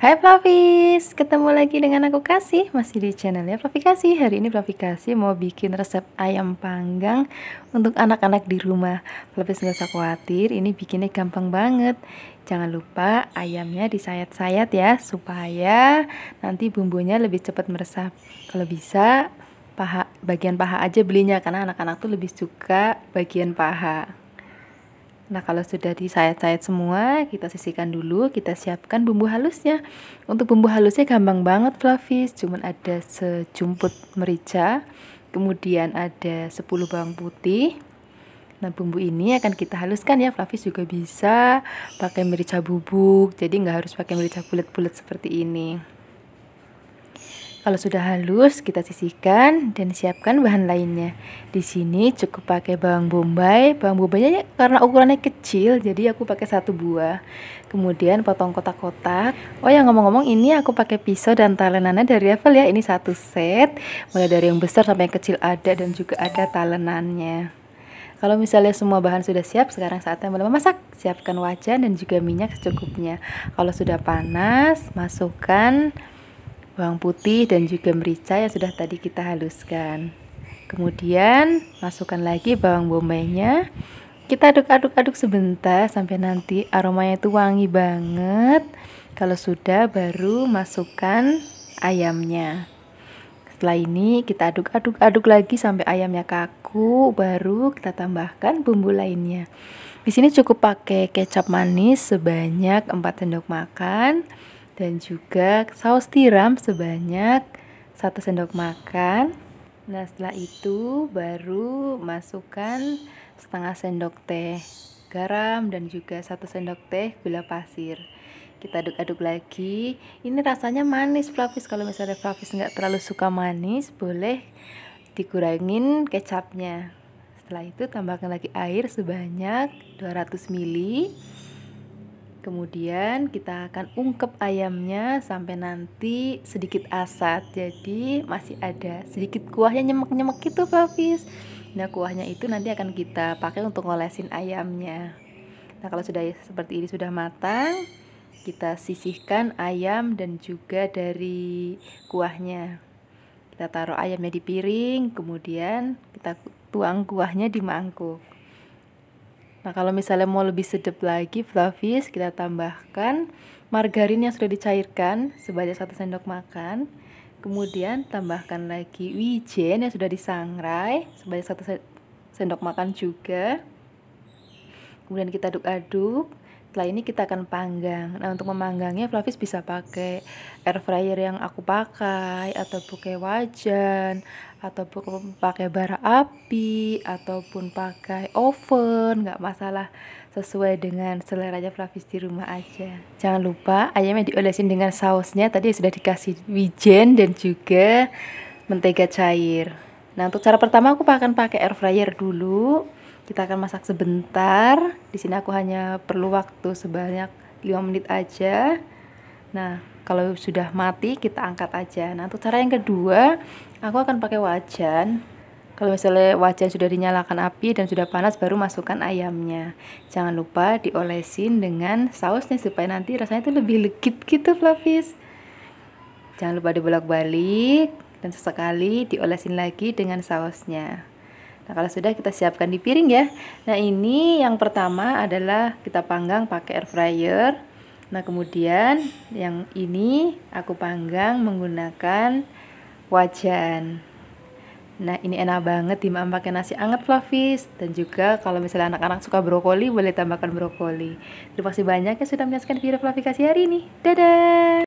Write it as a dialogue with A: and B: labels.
A: Hai Fluffies, ketemu lagi dengan aku Kasih, masih di channelnya Fluffy Kasih Hari ini Fluffy Kasih mau bikin resep ayam panggang untuk anak-anak di rumah Fluffies nggak usah khawatir, ini bikinnya gampang banget Jangan lupa ayamnya disayat-sayat ya, supaya nanti bumbunya lebih cepat meresap Kalau bisa, paha bagian paha aja belinya, karena anak-anak tuh lebih suka bagian paha Nah, kalau sudah disayat-sayat semua, kita sisihkan dulu, kita siapkan bumbu halusnya. Untuk bumbu halusnya gampang banget, fluffy, Cuman ada sejumput merica, kemudian ada 10 bawang putih. Nah, bumbu ini akan kita haluskan ya. fluffy juga bisa pakai merica bubuk, jadi nggak harus pakai merica bulat-bulat seperti ini. Kalau sudah halus, kita sisihkan dan siapkan bahan lainnya. Di sini cukup pakai bawang bombay. Bawang bombaynya ya karena ukurannya kecil, jadi aku pakai satu buah. Kemudian potong kotak-kotak. Oh ya ngomong-ngomong, ini aku pakai pisau dan talenannya dari Revel ya. Ini satu set, mulai dari yang besar sampai yang kecil ada dan juga ada talenannya. Kalau misalnya semua bahan sudah siap, sekarang saatnya mulai memasak. Siapkan wajan dan juga minyak secukupnya. Kalau sudah panas, masukkan bawang putih dan juga merica yang sudah tadi kita haluskan. Kemudian masukkan lagi bawang bombaynya. Kita aduk-aduk-aduk sebentar sampai nanti aromanya itu wangi banget. Kalau sudah baru masukkan ayamnya. Setelah ini kita aduk-aduk-aduk lagi sampai ayamnya kaku, baru kita tambahkan bumbu lainnya. Di sini cukup pakai kecap manis sebanyak 4 sendok makan dan juga saus tiram sebanyak satu sendok makan. Nah, setelah itu baru masukkan setengah sendok teh garam dan juga satu sendok teh gula pasir. Kita aduk-aduk lagi. Ini rasanya manis Flavis. Kalau misalnya Flavis nggak terlalu suka manis, boleh dikurangin kecapnya. Setelah itu tambahkan lagi air sebanyak 200 ml Kemudian kita akan ungkep ayamnya sampai nanti sedikit asat. Jadi masih ada sedikit kuahnya nyemek-nyemek gitu, Papis. Nah, kuahnya itu nanti akan kita pakai untuk ngolesin ayamnya. Nah, kalau sudah seperti ini sudah matang, kita sisihkan ayam dan juga dari kuahnya. Kita taruh ayamnya di piring, kemudian kita tuang kuahnya di mangkuk. Nah, kalau misalnya mau lebih sedap lagi, Flavius, kita tambahkan margarin yang sudah dicairkan sebanyak satu sendok makan. Kemudian tambahkan lagi wijen yang sudah disangrai sebanyak satu sendok makan juga. Kemudian kita aduk-aduk setelah ini kita akan panggang. Nah, untuk memanggangnya Flavis bisa pakai air fryer yang aku pakai atau pakai wajan ataupun pakai bara api ataupun pakai oven, nggak masalah sesuai dengan selera aja Flavis di rumah aja. Jangan lupa ayamnya diolesin dengan sausnya tadi sudah dikasih wijen dan juga mentega cair. Nah, untuk cara pertama aku akan pakai air fryer dulu. Kita akan masak sebentar. Di sini aku hanya perlu waktu sebanyak 5 menit aja. Nah, kalau sudah mati kita angkat aja. Nah, untuk cara yang kedua, aku akan pakai wajan. Kalau misalnya wajan sudah dinyalakan api dan sudah panas baru masukkan ayamnya. Jangan lupa diolesin dengan sausnya supaya nanti rasanya itu lebih legit gitu Flavis. Jangan lupa dibolak-balik dan sesekali diolesin lagi dengan sausnya. Nah, kalau sudah kita siapkan di piring ya. Nah, ini yang pertama adalah kita panggang pakai air fryer. Nah, kemudian yang ini aku panggang menggunakan wajan. Nah, ini enak banget dimakan pakai nasi anget fluffy dan juga kalau misalnya anak-anak suka brokoli boleh tambahkan brokoli. Terima kasih banyak ya sudah menyaksikan video fluffy kasih hari ini. Dadah.